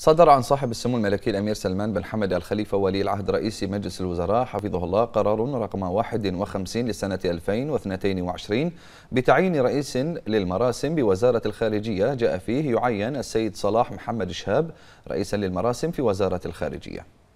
صدر عن صاحب السمو الملكي الأمير سلمان بن حمد الخليفة ولي العهد رئيس مجلس الوزراء حفظه الله قرار رقم 51 لسنة 2022 بتعيين رئيس للمراسم بوزارة الخارجية جاء فيه يعين السيد صلاح محمد شهاب رئيسا للمراسم في وزارة الخارجية